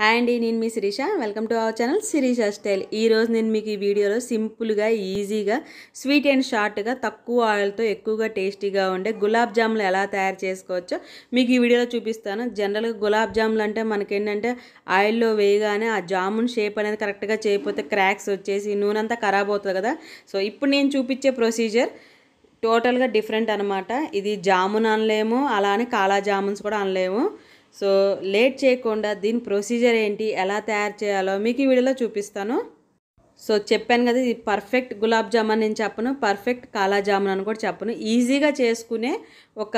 hi అండి నేను మీ Shirisha welcome to our channel Shirisha style ఈరోజు నేను మీకు ఈ వీడియోలో సింపుల్గా ఈజీగా స్వీట్ అండ్ షార్ట్గా తక్కువ ఆయిల్తో ఎక్కువగా టేస్టీగా ఉండే గులాబ్ జాములు ఎలా తయారు చేసుకోవచ్చో మీకు ఈ వీడియోలో చూపిస్తాను జనరల్గా గులాబ్ జాములు అంటే మనకేంటంటే ఆయిల్లో వేయగానే ఆ జామున్ షేప్ అనేది కరెక్ట్గా చేయకపోతే క్రాక్స్ వచ్చేసి నూనె అంతా ఖరాబ్ అవుతుంది కదా సో ఇప్పుడు నేను చూపించే ప్రొసీజర్ టోటల్గా డిఫరెంట్ అనమాట ఇది జామున్ అనలేము అలానే కాలా జామున్స్ కూడా అనలేము సో లేట్ చేయకుండా దీని ప్రొసీజర్ ఏంటి ఎలా తయారు చేయాలో మీకు ఈ వీడియోలో చూపిస్తాను సో చెప్పాను కదా ఇది పర్ఫెక్ట్ గులాబ్ జామున్ నేను చెప్పను పర్ఫెక్ట్ కాలా జామున్ అని కూడా చెప్పను ఈజీగా చేసుకునే ఒక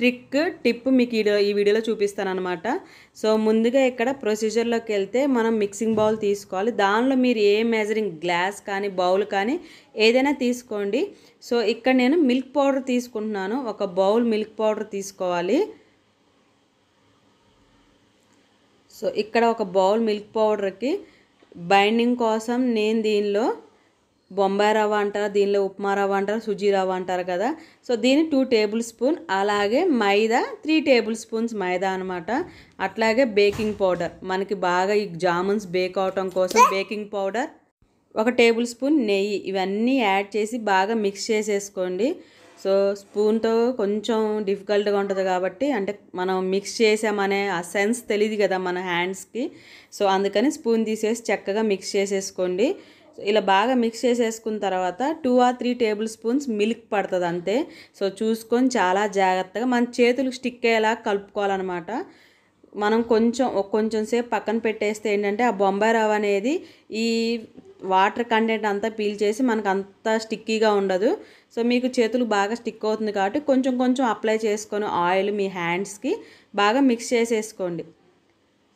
ట్రిక్ టిప్ మీకు ఈ వీడియోలో చూపిస్తాను అనమాట సో ముందుగా ఇక్కడ ప్రొసీజర్లోకి వెళ్తే మనం మిక్సింగ్ బౌల్ తీసుకోవాలి దానిలో మీరు ఏ మెజరింగ్ గ్లాస్ కానీ బౌల్ కానీ ఏదైనా తీసుకోండి సో ఇక్కడ నేను మిల్క్ పౌడర్ తీసుకుంటున్నాను ఒక బౌల్ మిల్క్ పౌడర్ తీసుకోవాలి సో ఇక్కడ ఒక బౌల్ మిల్క్ పౌడర్కి బైండింగ్ కోసం నేను దీనిలో బొంబాయి రవ్వ అంటారు దీనిలో ఉప్మా రవ్వ అంటారు సుజీ రవ్వ అంటారు కదా సో దీని టూ టేబుల్ స్పూన్ అలాగే మైదా త్రీ టేబుల్ స్పూన్స్ మైదా అనమాట అట్లాగే బేకింగ్ పౌడర్ మనకి బాగా ఈ జామున్స్ బేక్ అవటం కోసం బేకింగ్ పౌడర్ ఒక టేబుల్ స్పూన్ నెయ్యి ఇవన్నీ యాడ్ చేసి బాగా మిక్స్ చేసేసుకోండి సో స్పూన్తో కొంచెం డిఫికల్ట్గా ఉంటుంది కాబట్టి అంటే మనం మిక్స్ చేసామనే ఆ సెన్స్ తెలియదు కదా మన హ్యాండ్స్కి సో అందుకని స్పూన్ తీసేసి చక్కగా మిక్స్ చేసేసుకోండి ఇలా బాగా మిక్స్ చేసేసుకున్న తర్వాత two or three tablespoons milk పడుతుంది అంతే సో చూసుకొని చాలా జాగ్రత్తగా మన చేతులు స్టిక్ అయ్యేలా కలుపుకోవాలన్నమాట మనం కొంచెం కొంచెం సేపు పక్కన పెట్టేస్తే ఏంటంటే ఆ బొంబాయి రవ్వ అనేది ఈ వాటర్ కంటెంట్ అంతా పీల్ చేసి మనకు అంతా స్టిక్కీగా ఉండదు సో మీకు చేతులు బాగా స్టిక్ అవుతుంది కాబట్టి కొంచెం కొంచెం అప్లై చేసుకొని ఆయిల్ మీ హ్యాండ్స్కి బాగా మిక్స్ చేసేసుకోండి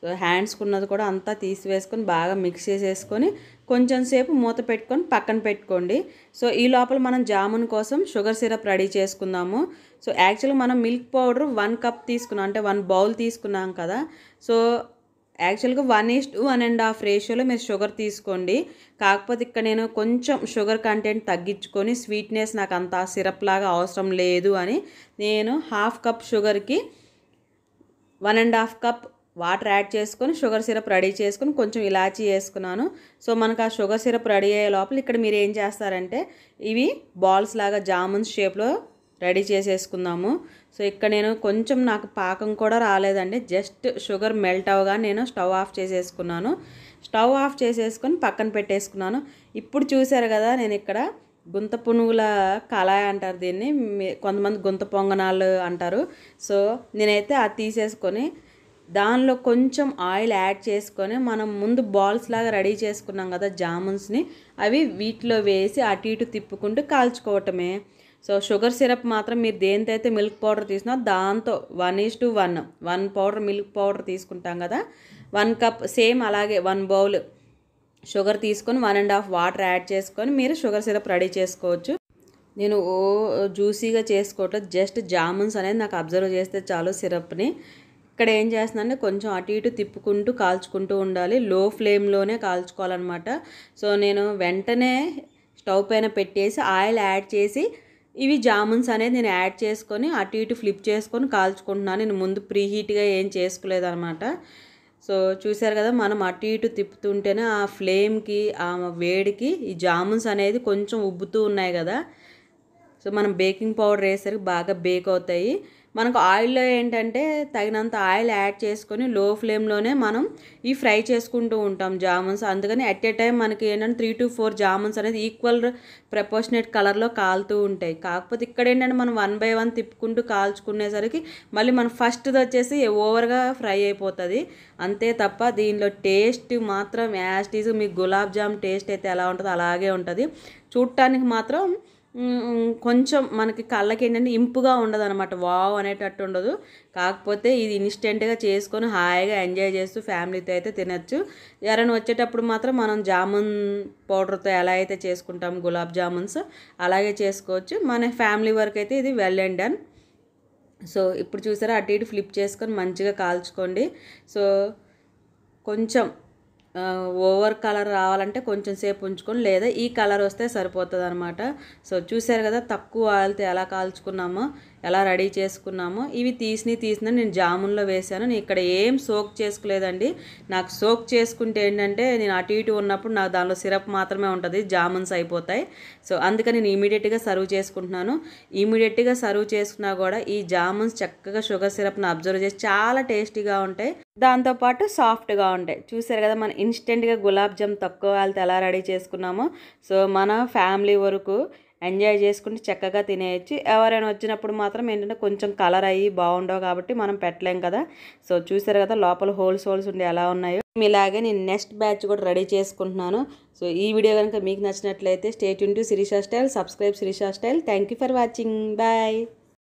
సో హ్యాండ్స్కి ఉన్నది కూడా అంతా తీసివేసుకొని బాగా మిక్స్ చేసేసుకొని కొంచెం సేపు మూత పెట్టుకొని పక్కన పెట్టుకోండి సో ఈ లోపల మనం జామున్ కోసం షుగర్ సిరప్ రెడీ చేసుకుందాము సో యాక్చువల్గా మనం మిల్క్ పౌడర్ వన్ కప్ తీసుకున్నాం అంటే వన్ బౌల్ తీసుకున్నాం కదా సో యాక్చువల్గా one is two one and half రేషియోలో మీరు షుగర్ తీసుకోండి కాకపోతే ఇక్కడ నేను కొంచెం షుగర్ కంటెంట్ తగ్గించుకొని స్వీట్నెస్ నాకు అంత సిరప్ లాగా అవసరం లేదు అని నేను హాఫ్ కప్ షుగర్కి one and half cup water add చేసుకొని షుగర్ సిరప్ రెడీ చేసుకొని కొంచెం ఇలాచీ వేసుకున్నాను సో మనకు ఆ షుగర్ సిరప్ రెడీ అయ్యే లోపల ఇక్కడ మీరు ఏం చేస్తారంటే ఇవి బాల్స్ లాగా జామున్స్ షేప్లో రెడీ చేసేసుకుందాము సో ఇక్కడ నేను కొంచెం నాకు పాకం కూడా రాలేదండి జస్ట్ షుగర్ మెల్ట్ అవగా నేను స్టవ్ ఆఫ్ చేసేసుకున్నాను స్టవ్ ఆఫ్ చేసేసుకొని పక్కన పెట్టేసుకున్నాను ఇప్పుడు చూశారు కదా నేను ఇక్కడ గుంత పునుగుల కళాయి అంటారు దీన్ని కొంతమంది గుంత పొంగనాలు అంటారు సో నేనైతే అది తీసేసుకొని దానిలో కొంచెం ఆయిల్ యాడ్ చేసుకొని మనం ముందు బాల్స్ లాగా రెడీ చేసుకున్నాం కదా జామున్స్ని అవి వీటిలో వేసి అటు ఇటు తిప్పుకుంటూ కాల్చుకోవటమే సో షుగర్ సిరప్ మాత్రం మీరు దేనితైతే మిల్క్ పౌడర్ తీసినా దాంతో one is to one one powder milk powder తీసుకుంటాం కదా వన్ కప్ సేమ్ అలాగే వన్ బౌల్ షుగర్ తీసుకొని one and half water add చేసుకొని మీరు షుగర్ సిరప్ రెడీ చేసుకోవచ్చు నేను ఓ జ్యూసీగా చేసుకోవటం జస్ట్ జామున్స్ అనేది నాకు అబ్జర్వ్ చేస్తే చాలు సిరప్ని ఇక్కడ ఏం చేస్తున్నానంటే కొంచెం అటు ఇటు తిప్పుకుంటూ కాల్చుకుంటూ ఉండాలి లో ఫ్లేమ్లోనే కాల్చుకోవాలన్నమాట సో నేను వెంటనే స్టవ్ పైన పెట్టేసి ఆయిల్ యాడ్ చేసి ఇవి జామున్స్ అనేది నేను యాడ్ చేసుకొని అటు ఇటు ఫ్లిప్ చేసుకొని కాల్చుకుంటున్నాను నేను ముందు ప్రీ హీట్గా ఏం చేసుకోలేదు అనమాట సో చూసారు కదా మనం అటు ఇటు తిప్పుతుంటేనే ఆ ఫ్లేమ్కి ఆ వేడికి ఈ జామున్స్ అనేది కొంచెం ఉబ్బుతూ ఉన్నాయి కదా సో మనం బేకింగ్ పౌడర్ వేసరికి బాగా బేక్ అవుతాయి మనకు ఆయిల్లో ఏంటంటే తగినంత ఆయిల్ యాడ్ చేసుకొని లో ఫ్లేమ్లోనే మనం ఈ ఫ్రై చేసుకుంటూ ఉంటాం జామున్స్ అందుకని ఎట్ ఏ టైం మనకి ఏంటంటే త్రీ టు ఫోర్ జామున్స్ అనేది ఈక్వల్ ప్రపోర్షనేట్ కలర్లో కాలుతూ ఉంటాయి కాకపోతే ఇక్కడ ఏంటంటే మనం వన్ బై వన్ తిప్పుకుంటూ కాల్చుకునేసరికి మళ్ళీ మనం ఫస్ట్ది వచ్చేసి ఓవర్గా ఫ్రై అయిపోతుంది అంతే తప్ప దీనిలో టేస్ట్ మాత్రం యాస్టీజ్ మీ గులాబ్ జామ్ టేస్ట్ అయితే ఎలా ఉంటుందో అలాగే ఉంటుంది చూడటానికి మాత్రం కొంచెం మనకి కళ్ళకి ఏంటంటే ఇంపుగా ఉండదు అనమాట వావ్ అనేటట్టు ఉండదు కాకపోతే ఇది ఇన్స్టెంట్గా చేసుకొని హాయిగా ఎంజాయ్ చేస్తూ ఫ్యామిలీతో అయితే తినచ్చు ఎవరైనా వచ్చేటప్పుడు మాత్రం మనం జామున్ పౌడర్తో ఎలా అయితే చేసుకుంటాం గులాబ్ జామున్స్ అలాగే చేసుకోవచ్చు మన ఫ్యామిలీ వరకు అయితే ఇది వెల్ అండ్ డన్ సో ఇప్పుడు చూసారా అటు ఇటు ఫ్లిప్ చేసుకొని మంచిగా కాల్చుకోండి సో కొంచెం ఓవర్ కలర్ రావాలంటే కొంచెం సేపు ఉంచుకొని లేదా ఈ కలర్ వస్తే సరిపోతుంది అనమాట సో చూసారు కదా తక్కువ ఆయిల్తో ఎలా కాల్చుకున్నామో ఎలా రెడీ చేసుకున్నామో ఇవి తీసిని తీసిన నేను జామున్లో వేశాను నేను ఇక్కడ ఏం సోక్ చేసుకోలేదండి నాకు సోక్ చేసుకుంటే ఏంటంటే నేను అటు ఇటు ఉన్నప్పుడు నాకు దానిలో సిరప్ మాత్రమే ఉంటుంది జామున్స్ అయిపోతాయి సో అందుకని నేను ఇమీడియట్గా సర్వ్ చేసుకుంటున్నాను ఇమీడియట్గా సర్వ్ చేసుకున్నా కూడా ఈ జామున్స్ చక్కగా షుగర్ సిరప్ను అబ్జర్వ్ చేసి చాలా టేస్టీగా ఉంటాయి దాంతోపాటు సాఫ్ట్గా ఉంటాయి చూసారు కదా మనం ఇన్స్టెంట్గా గులాబ్ జామ్ తక్కువ వాళ్ళతో ఎలా రెడీ చేసుకున్నామో సో మన ఫ్యామిలీ వరకు ఎంజాయ్ చేసుకుంటే చక్కగా తినేయచ్చు ఎవరైనా వచ్చినప్పుడు మాత్రం ఏంటంటే కొంచెం కలర్ అయ్యి బాగుండవు కాబట్టి మనం పెట్టలేం కదా సో చూసారు కదా లోపల హోల్స్ హోల్స్ ఉండి ఎలా ఉన్నాయో ఇలాగే నేను నెక్స్ట్ బ్యాచ్ కూడా రెడీ చేసుకుంటున్నాను సో ఈ వీడియో కనుక మీకు నచ్చినట్లయితే state into Shirisha style subscribe Shirisha style thank for watching bye